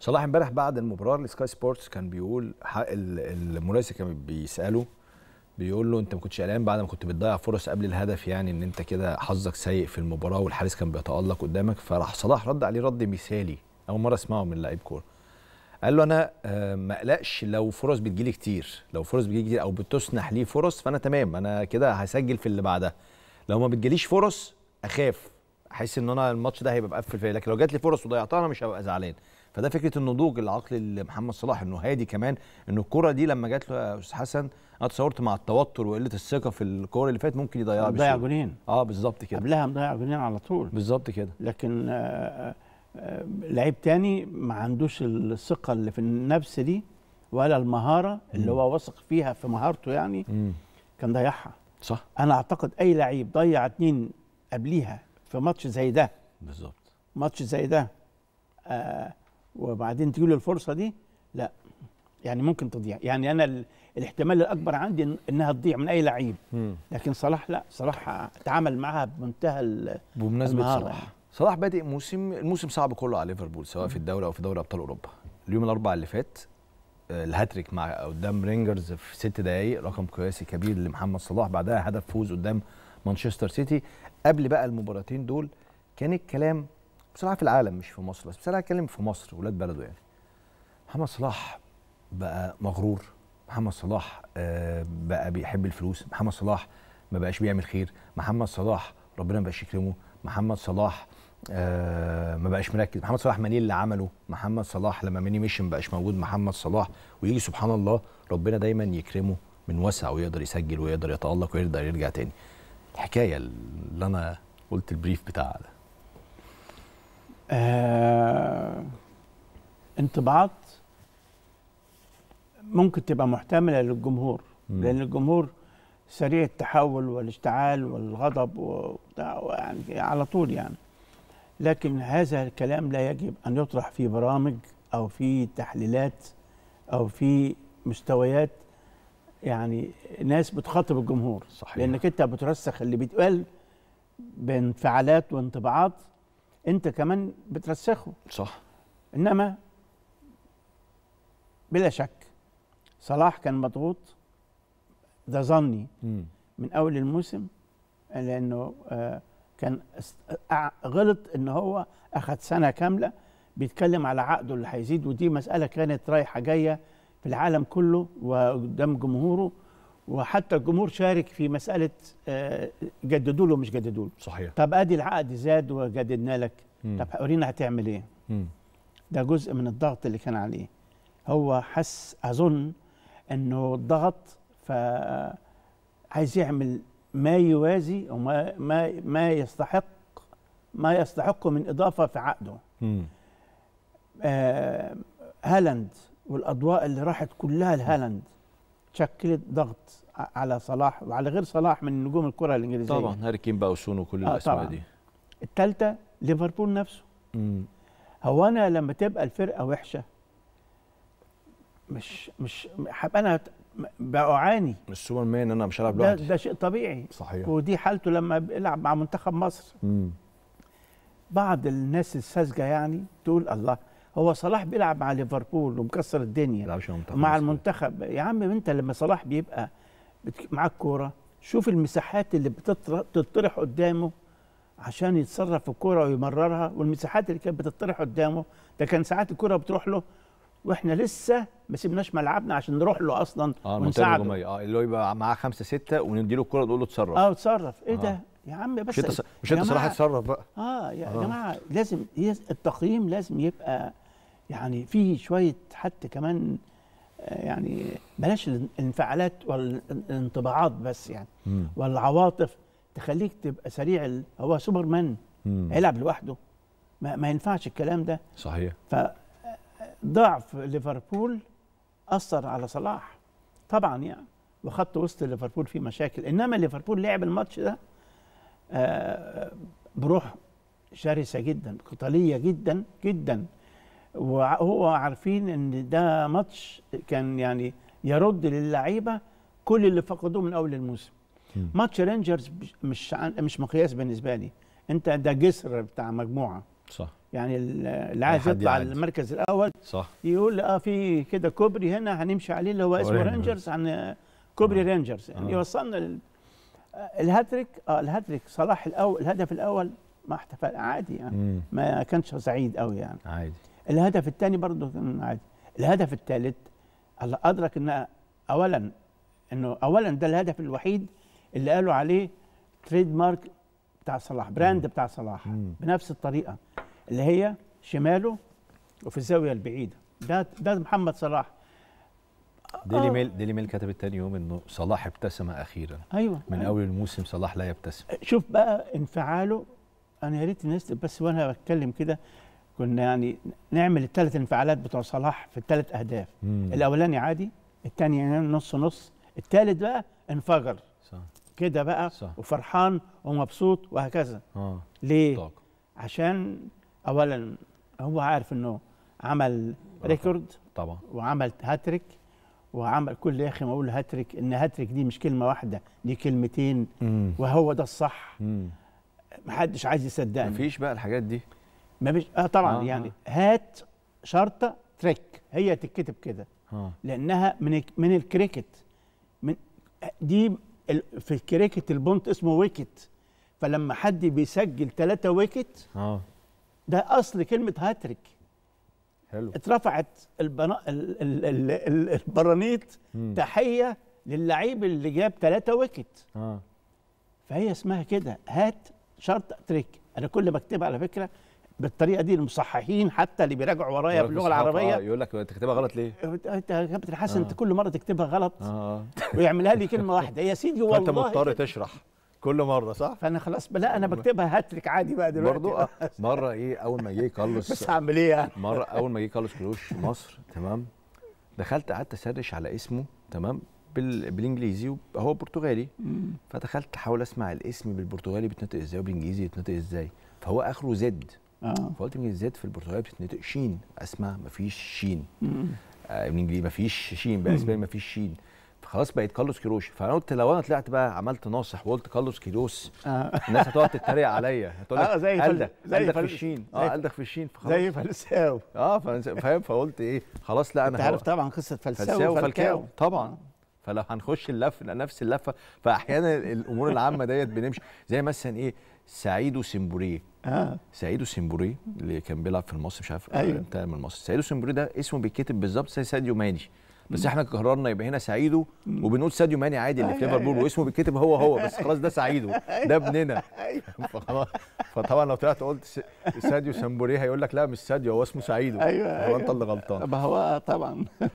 صلاح امبارح بعد المباراه لسكاي سبورتس كان بيقول المراسل كان بيساله بيقول له انت ما كنتش قلقان بعد ما كنت بتضيع فرص قبل الهدف يعني ان انت كده حظك سيء في المباراه والحارس كان بيتالق قدامك فراح صلاح رد عليه رد مثالي اول مره اسمعه من لعيب كوره قال له انا آه، ما اقلقش لو فرص بتجيلي كتير لو فرص بتجيلي كتير او بتسنح لي فرص فانا تمام انا كده هسجل في اللي بعدها لو ما بتجيليش فرص اخاف احس ان انا الماتش ده هيبقى مقفل فيا لكن لو جات لي فرص وضيعتها انا مش هبقى زعلان فده فكره النضوج العقلي لمحمد صلاح انه هادي كمان ان الكره دي لما جات له يا استاذ حسن انا تصورت مع التوتر وقله الثقه في الكوره اللي فاتت ممكن يضيعها بسهوله ضيع جونين اه بالظبط كده قبلها مضيع جونين على طول بالظبط كده لكن آه آه, آه، لعيب تاني ما عندوش الثقه اللي في النفس دي ولا المهاره مم. اللي هو واثق فيها في مهارته يعني م. كان ضيعها صح انا اعتقد اي لعيب ضيع اتنين قبليها في ماتش زي ده بالظبط ماتش زي ده آه وبعدين تجيله الفرصه دي لا يعني ممكن تضيع يعني انا الاحتمال الاكبر عندي انها تضيع من اي لعيب لكن صلاح لا صلاح تعامل معها بمنتهى بمناسبه صلاح صلاح بادئ موسم الموسم صعب كله على ليفربول سواء في الدوري او في دوري ابطال اوروبا اليوم الاربعاء اللي فات آه، الهاتريك مع قدام رينجرز في ست دقائق رقم قياسي كبير لمحمد صلاح بعدها هدف فوز قدام مانشستر سيتي قبل بقى المباراتين دول كان الكلام بصراحه في العالم مش في مصر بس بس انا هتكلم في مصر ولاد بلده يعني محمد صلاح بقى مغرور محمد صلاح آه، بقى بيحب الفلوس محمد صلاح ما بقاش بيعمل خير محمد صلاح ربنا ما بقاش يكرمه محمد صلاح آه ما بقاش مركز محمد صلاح مانيه اللي عمله محمد صلاح لما ماني مشي ما بقاش موجود محمد صلاح ويجي سبحان الله ربنا دايما يكرمه من وسع ويقدر يسجل ويقدر يتالق ويقدر يرجع تاني الحكايه اللي انا قلت البريف بتاعها ده آه انطباعات ممكن تبقى محتمله للجمهور م. لان الجمهور سريع التحول والاشتعال والغضب و... يعني على طول يعني لكن هذا الكلام لا يجب ان يطرح في برامج او في تحليلات او في مستويات يعني ناس بتخاطب الجمهور صحيح. لانك انت بترسخ اللي بيتقال بانفعالات وانطباعات انت كمان بترسخه صح انما بلا شك صلاح كان مضغوط ده ظني من اول الموسم لانه آه، كان غلط ان هو اخذ سنه كامله بيتكلم على عقده اللي هيزيد ودي مساله كانت رايحه جايه في العالم كله وقدام جمهوره وحتى الجمهور شارك في مساله آه، جددوا له مش جددوا له صحيح طب ادي العقد زاد وجددنا لك مم. طب ورينا هتعمل ايه ده جزء من الضغط اللي كان عليه هو حس اظن انه ضغط ف عايز يعمل ما يوازي وما ما ما يستحق ما يستحقه من اضافه في عقده مم. آه هالاند والاضواء اللي راحت كلها لهالاند شكلت ضغط على صلاح وعلى غير صلاح من نجوم الكره الانجليزيه طبعا هاري كين بقى وسون وكل آه الاسماء دي الثالثه ليفربول نفسه مم. هو انا لما تبقى الفرقه وحشه مش مش حب انا بعاني مش سوبر مان انا مش هلعب لوحدي ده, ده شيء طبيعي صحيح ودي حالته لما بيلعب مع منتخب مصر مم. بعض الناس الساذجه يعني تقول الله هو صلاح بيلعب مع ليفربول ومكسر الدنيا مع المنتخب يا عم انت لما صلاح بيبقى معاك كوره شوف المساحات اللي بتطرح قدامه عشان يتصرف في الكوره ويمررها والمساحات اللي كانت بتطرح قدامه ده كان ساعات الكوره بتروح له واحنا لسه ما سيبناش ملعبنا عشان نروح له اصلا اه ونساعده اه اللي هو يبقى معاه خمسه سته وندي له الكوره نقول له اتصرف اه اتصرف ايه ده آه. يا عم بس مش انت مش انت صلاح اتصرف بقى اه يا آه. جماعه لازم التقييم لازم يبقى يعني في شويه حتى كمان آه، يعني بلاش الانفعالات والانطباعات بس يعني مم. والعواطف تخليك تبقى سريع هو سوبر مان هيلعب لوحده ما, ما ينفعش الكلام ده صحيح فضعف ليفربول اثر على صلاح طبعا يعني وخط وسط ليفربول فيه مشاكل انما ليفربول لعب الماتش ده آه، بروح شرسه جدا قتاليه جدا جدا وهو عارفين ان ده ماتش كان يعني يرد للعيبه كل اللي فقدوه من اول الموسم ماتش رينجرز مش مش مقياس بالنسبه لي انت ده جسر بتاع مجموعه صح يعني اللي يعني عايز يطلع عادي. المركز الاول صح يقول اه في كده كوبري هنا هنمشي عليه اللي هو اسمه رينجرز عن كوبري آه. رينجرز يعني آه. يوصلنا الهاتريك اه الهاتريك صلاح الاول الهدف الاول ما احتفل عادي يعني مم. ما كانش سعيد قوي يعني عادي الهدف الثاني برضه عادي الهدف الثالث الله ادرك ان اولا انه اولا ده الهدف الوحيد اللي قالوا عليه تريد مارك بتاع صلاح براند بتاع صلاح بنفس الطريقه اللي هي شماله وفي الزاويه البعيده ده ده محمد صلاح ديلي آه. ميل ديلي ميل كتبت تاني يوم انه صلاح ابتسم اخيرا ايوه من أيوة. اول الموسم صلاح لا يبتسم شوف بقى انفعاله انا يا ريت الناس بس وانا بتكلم كده كنا يعني نعمل الثلاث انفعالات بتوع صلاح في الثلاث اهداف مم. الاولاني عادي الثاني يعني نص نص الثالث بقى انفجر صح كده بقى صح. وفرحان ومبسوط وهكذا آه. ليه طاق. عشان اولا هو عارف انه عمل ريكورد طبعا وعمل هاتريك وعمل كل يا اخي ما اقول هاتريك ان هاتريك دي مش كلمه واحده دي كلمتين مم. وهو ده الصح مم. محدش عايز يصدقني مفيش بقى الحاجات دي ما مش اه طبعا آه يعني آه. هات شرطه تريك هي تتكتب كده آه. لانها من من الكريكت من دي في الكريكت البونت اسمه ويكت فلما حد بيسجل ثلاثة ويكت اه ده اصل كلمه هاتريك حلو اترفعت البنا... ال... ال... ال... ال... البرانيت م. تحيه للعيب اللي جاب ثلاثة ويكت اه فهي اسمها كده هات شرط تريك انا كل ما اكتبها على فكره بالطريقه دي المصححين حتى اللي بيراجعوا ورايا باللغه العربيه آه يقول لك انت كاتبها غلط ليه؟ انت يا كابتن حسن آه. انت كل مره تكتبها غلط آه. آه. ويعملها لي كلمه واحده يا سيدي والله انت مضطر تشرح كل مره صح؟ فانا خلاص لا انا بكتبها هاتريك عادي بقى دلوقتي آه مره ايه اول ما جه يخلص بس هعمل ايه يعني؟ مره اول ما جه يخلص كلوش مصر تمام دخلت قعدت اسرش على اسمه تمام بال... بالانجليزي وهو برتغالي فدخلت احاول اسمع الاسم بالبرتغالي بيتنطق ازاي وبالانجليزي بيتنطق ازاي فهو اخره زد اه فقلت الزيت في البرتغال بتتنطق شين اسمع مفيش شين آه بالانجليزي مفيش شين بالاسباني مفيش شين فخلاص بقيت كارلوس كيروش فانا قلت لو انا طلعت بقى عملت ناصح وقلت كارلوس كيروس آه. الناس هتقعد تتريق عليا هتقول لك آه زي في الشين اه قلدك في الشين فخلاص زي فلساو اه فاهم فقلت ايه خلاص لا انا انت عارف طبعا قصه فلساو وفلكاو طبعا فلو هنخش اللف نفس اللفه فاحيانا الامور العامه ديت بنمشي زي مثلا ايه سعيد وسمبوريه اه سعيد السنبوري اللي كان بيلعب في المصري مش عارف آه، أيوة. انتقل من المصري سعيد السنبوري ده اسمه بيتكتب بالظبط زي ساديو ماني بس احنا قررنا يبقى هنا سعيدو وبنقول ساديو ماني عادي اللي في أيوه، أيوه. ليفربول واسمه بيتكتب هو هو بس خلاص ده سعيدو أيوه. ده ابننا فطبعا لو طلعت قلت ساديو سامبوري هيقول لك لا مش ساديو هو اسمه سعيدو أيوة هو انت اللي غلطان ما هو طبعا